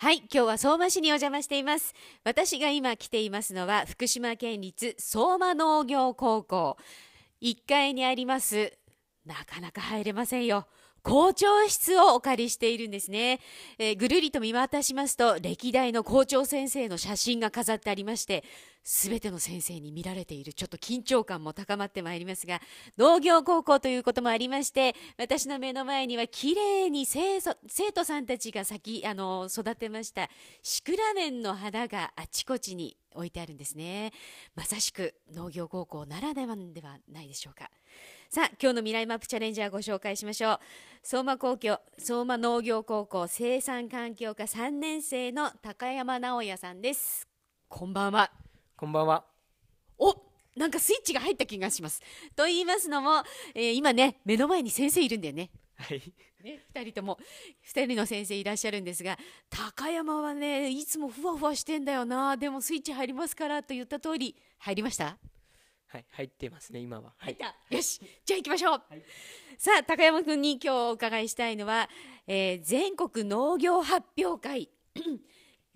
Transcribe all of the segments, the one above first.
はい今日は相馬市にお邪魔しています私が今来ていますのは福島県立相馬農業高校1階にありますなかなか入れませんよ校長室をお借りしているんですね、えー、ぐるりと見渡しますと歴代の校長先生の写真が飾ってありまして全ての先生に見られているちょっと緊張感も高まってまいりますが農業高校ということもありまして私の目の前にはきれいに生徒さんたちが先あの育てましたシクラメンの花があちこちに置いてあるんですねまさしく農業高校ならではではないでしょうか。さあ今日の未来マップチャレンジャーご紹介しましょう相馬公共相馬農業高校生産環境科3年生の高山直也さんですこんばんはこんばんはおなんかスイッチが入った気がしますと言いますのも、えー、今ね目の前に先生いるんだよねはい。ね、2人とも2人の先生いらっしゃるんですが高山はねいつもふわふわしてんだよなでもスイッチ入りますからと言った通り入りましたはい、入ってますね、今は。入った。よし、じゃあ行きましょう。はい、さあ、高山君に今日お伺いしたいのは、えー、全国農業発表会。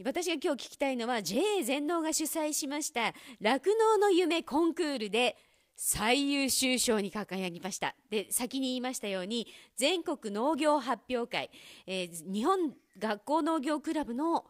私が今日聞きたいのは JA 全農が主催しました酪農の夢コンクールで最優秀賞に輝きました。で、先に言いましたように、全国農業発表会、えー、日本学校農業クラブの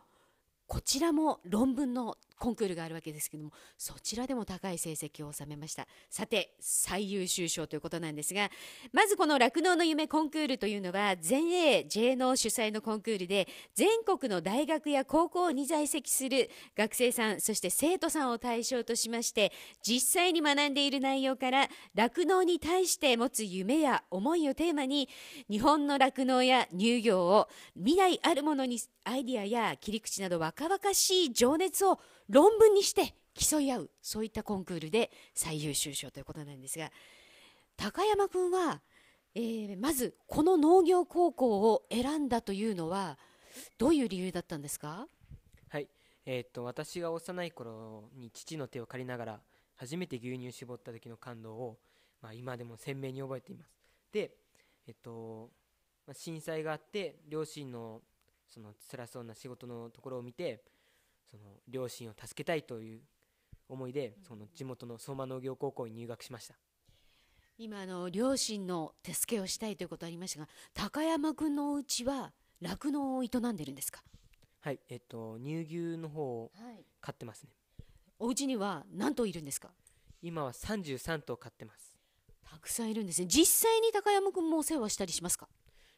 こちらも論文のコンクールがあるわけですけどもそちらでも高い成績を収めましたさて最優秀賞ということなんですがまずこの酪農の夢コンクールというのは全英 J の主催のコンクールで全国の大学や高校に在籍する学生さんそして生徒さんを対象としまして実際に学んでいる内容から酪農に対して持つ夢や思いをテーマに日本の酪農や乳業を未来あるものにアイディアや切り口など若々しい情熱を論文にして競い合うそういったコンクールで最優秀賞ということなんですが高山君は、えー、まずこの農業高校を選んだというのはどういう理由だったんですかはい、えー、っと私が幼い頃に父の手を借りながら初めて牛乳を絞った時の感動を、まあ、今でも鮮明に覚えています。で、えっとまあ、震災があって両親のその辛そうな仕事のところを見てその両親を助けたいという思いでその地元の相馬農業高校に入学しました今あの両親の手助けをしたいということありましたが高山君のお家は酪農を営んでるんですかはいえっと乳牛の方を飼ってますね、はい、お家には何頭いるんですか今は33頭飼ってますたくさんいるんですね実際に高山君もお世話したりしますか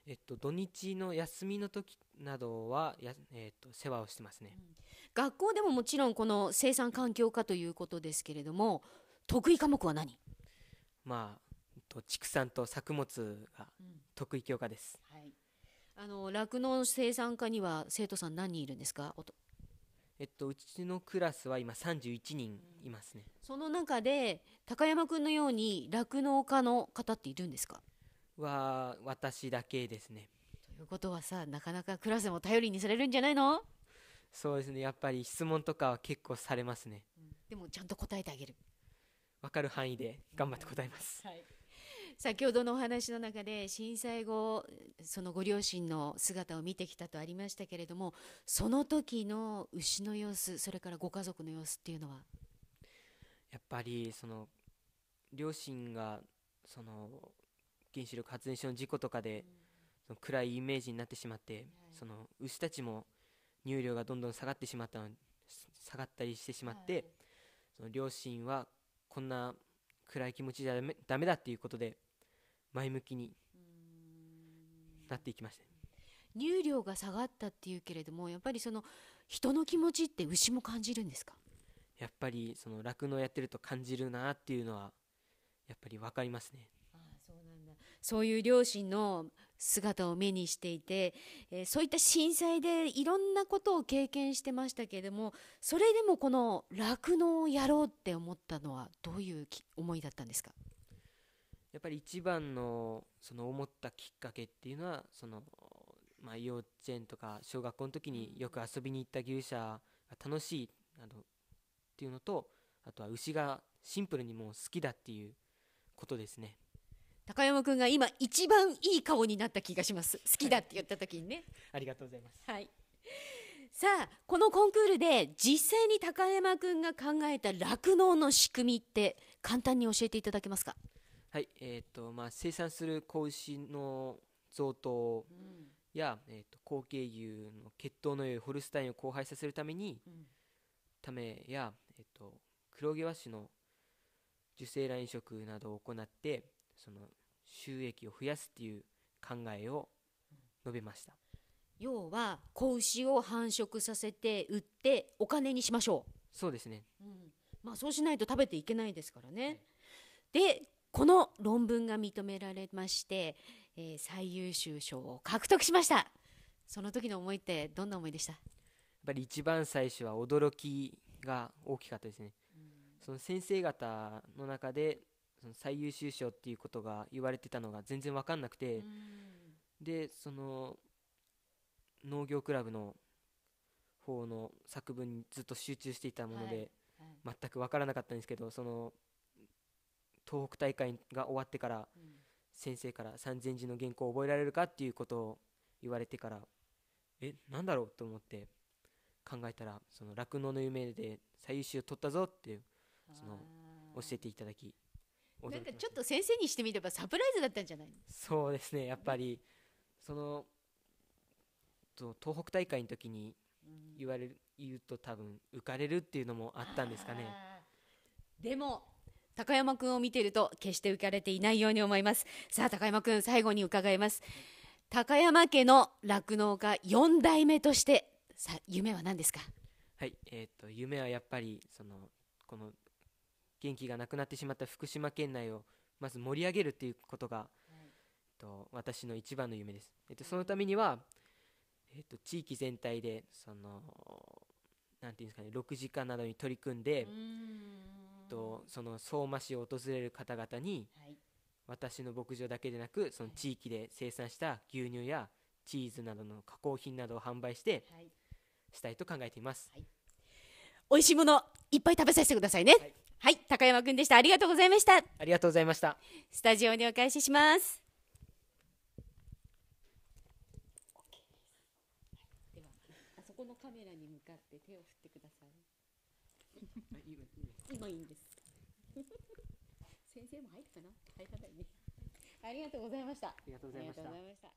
えっと、土日の休みの時などはや、えっと、世話をしてますね、うん、学校でももちろんこの生産環境化ということですけれども得意科目は何まあ、えっと、畜産と作物が得意教科です、うん、はい、あの酪農生産科には生徒さん何人いるんですかえっと、うちのクラスは今31人いますね、うん、その中で高山君のように酪農家の方っているんですかは私だけですね。ということはさなかなかクラスも頼りにされるんじゃないのそうですねやっぱり質問とかは結構されますね、うん、でもちゃんと答えてあげる分かる範囲で頑張って答えます、はい、先ほどのお話の中で震災後そのご両親の姿を見てきたとありましたけれどもその時の牛の様子それからご家族の様子っていうのはやっぱりその両親がその原子力発電所の事故とかで、その暗いイメージになってしまって、その牛たちも乳量がどんどん下がってしまったの下がったりしてしまって、その両親はこんな暗い気持ちじゃダメだっていうことで前向きになっていきました、ね、乳量が下がったっていうけれどもやっぱりその人の気持ちって牛も感じるんですかやっぱりその酪農やってると感じるなっていうのはやっぱり分かりますね。そういう両親の姿を目にしていて、えー、そういった震災でいろんなことを経験してましたけれどもそれでもこの酪農をやろうって思ったのはどういう思いだったんですかやっぱり一番のその思ったきっかけっていうのはその、まあ、幼稚園とか小学校の時によく遊びに行った牛舎が楽しいなどっていうのとあとは牛がシンプルにもう好きだっていうことですね。高山君が今一番いい顔になった気がします好きだって言った時にねありがとうございますはいさあこのコンクールで実際に高山君が考えた酪農の仕組みって簡単に教えていただけますかはいえーとまあ、生産する子牛の贈答や、うん、えーと、と後継牛の血統の良いホルスタインを交配させるために、うん、ためや、えーと、黒毛和紙の受精卵移植などを行ってその収益を増やすっていう考えを述べました。要は子牛を繁殖させて売ってお金にしましょうそうですね、うん、まあそうしないと食べていけないですからね、はい、でこの論文が認められまして、えー、最優秀賞を獲得しましたその時の思いってどんな思いでしたやっぱり一番最初は驚きが大きかったですね、うん、その先生方の中でその最優秀賞っていうことが言われてたのが全然分かんなくて、でその農業クラブの方の作文にずっと集中していたもので、全く分からなかったんですけどその東北大会が終わってから、先生から3,000字の原稿を覚えられるかっていうことを言われてからえなんだろうと思って考えたら「その酪農の夢で最優秀を取ったぞ」ってその教えていただきなんかちょっと先生にしてみればサプライズだったんじゃないそうですねやっぱり、そのと東北大会の時に言われる、言うと多分浮かれるっていうのもあったんですかねでも高山君を見てると決して浮かれていないように思いますさあ高山君最後に伺います高山家の酪農家4代目としてさ夢は何ですかはいえっ、ー、と夢はやっぱりそのこの元気がなくなってしまった福島県内をまず盛り上げるっていうことが、えっと、私の一番の夢です、えっと、そのためには、えっと、地域全体でそのなんていうんですかね6時間などに取り組んでとその相馬市を訪れる方々に、はい、私の牧場だけでなくその地域で生産した牛乳やチーズなどの加工品などを販売して、はい、したいと考えています、はい、美味しいものいっぱい食べさせてくださいね、はいはい高山君でしたありがとうございましたありがとうございましたスタジオにお返ししますではあそこのカメラに向かって手を振ってください今いいんです先生も入るかな入らないねありがとうございましたありがとうございました